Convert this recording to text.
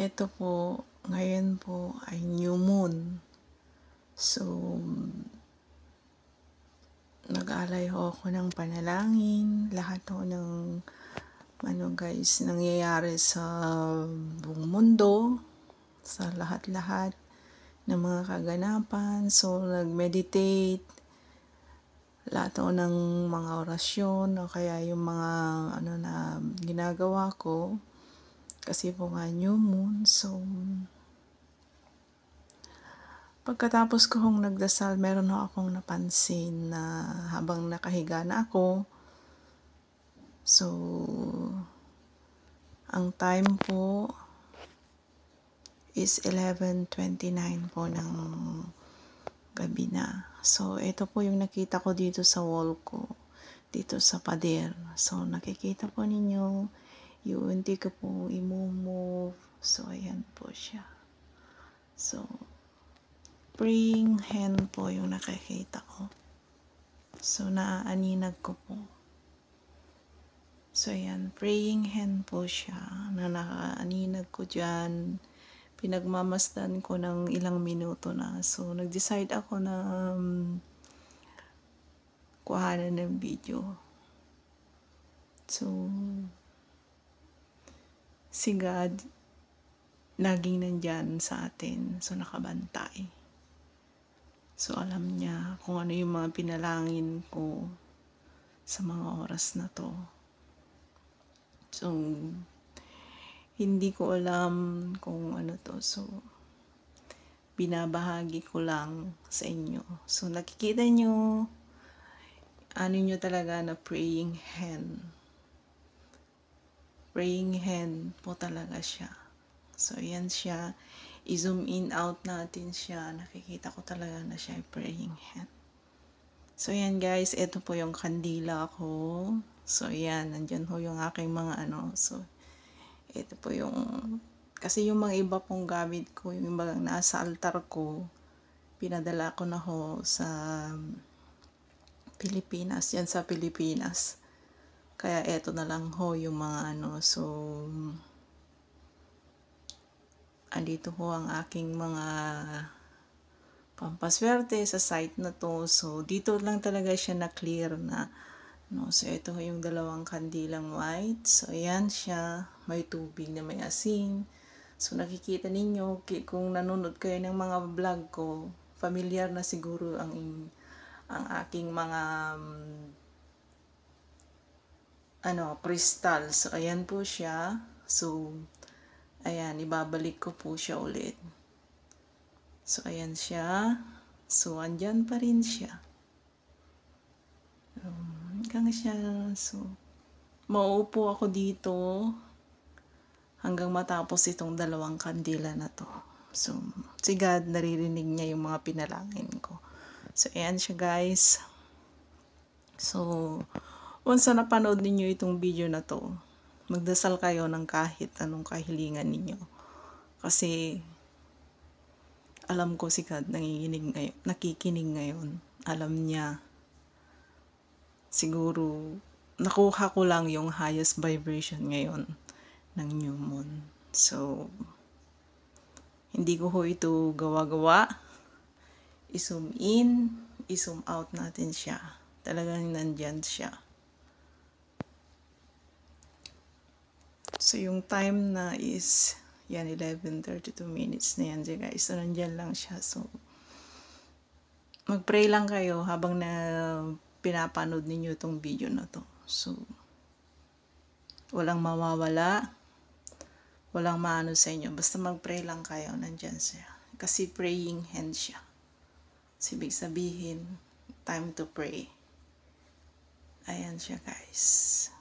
Ito po, ngayon po ay new moon. So, nag-alay ho ako ng panalangin, lahat ho ng ano guys, nangyayari sa buong mundo, sa lahat-lahat ng mga kaganapan. So, nag-meditate, lahat ho ng mga orasyon o kaya yung mga ano na ginagawa ko kasi po nga new moon. So, pagkatapos ko hong nagdasal, meron ho akong napansin na habang nakahiga na ako. So, ang time po is 11.29 po ng gabi na. So, ito po yung nakita ko dito sa wall ko, dito sa pader. So, nakikita po ninyo, yung hindi ka po imu-move. So, ayan po siya. So, spring hen po yung nakikita ko. So, naaaninag ko po. So, ayan. Praying hen po siya na nakaaninag ko dyan. Pinagmamasdan ko ng ilang minuto na. So, nag-decide ako na um, kuhanan ng video. So, si God laging nandyan sa atin. So, nakabantay. So, alam niya kung ano yung mga pinalangin ko sa mga oras na to. So, hindi ko alam kung ano to. So, binabahagi ko lang sa inyo. So, nakikita nyo, ano nyo talaga na praying hand praying hand po talaga siya. So, yan siya. I-zoom in out natin siya. Nakikita ko talaga na siya ay praying hand. So, yan guys. Ito po yung kandila ko. So, yan. Nandyan po yung aking mga ano. So, ito po yung... Kasi yung mga iba pong gamit ko, yung mga nasa altar ko, pinadala ko na ho sa Pilipinas. Yan sa Pilipinas. Kaya eto na lang ho yung mga ano. So, andito ho ang aking mga pampaswerte sa site na to. So, dito lang talaga siya na clear na. No? So, ito ho yung dalawang kandilang white. So, ayan siya. May tubig na may asin. So, nakikita ninyo, kung nanonood kayo ng mga vlog ko, familiar na siguro ang, ang aking mga um, ano, crystal. So, ayan po siya. So, ayan, ibabalik ko po siya ulit. So, ayan siya. So, andyan pa rin siya. Um, hanggang siya. So, mauupo ako dito hanggang matapos itong dalawang kandila na to. So, si God naririnig niya yung mga pinalangin ko. So, ayan siya guys. So, Once na napanood ninyo itong video na to, magdasal kayo ng kahit anong kahilingan ninyo. Kasi alam ko si God nanginginig ngayon, nakikinig ngayon. Alam niya. Siguro, nakuha ko lang yung highest vibration ngayon ng new moon. So, hindi ko ho ito gawa-gawa. I-zoom in, i-zoom out natin siya. Talagang nandyan siya. So, yung time na is, yan, 11.32 minutes na yan, guys. So, nandyan lang siya. So, magpray lang kayo habang na pinapanood ninyo itong video na to. So, walang mawawala, walang maano sa inyo. Basta magpray lang kayo, nandyan siya. Kasi praying hand siya. So, ibig sabihin, time to pray. Ayan siya, guys.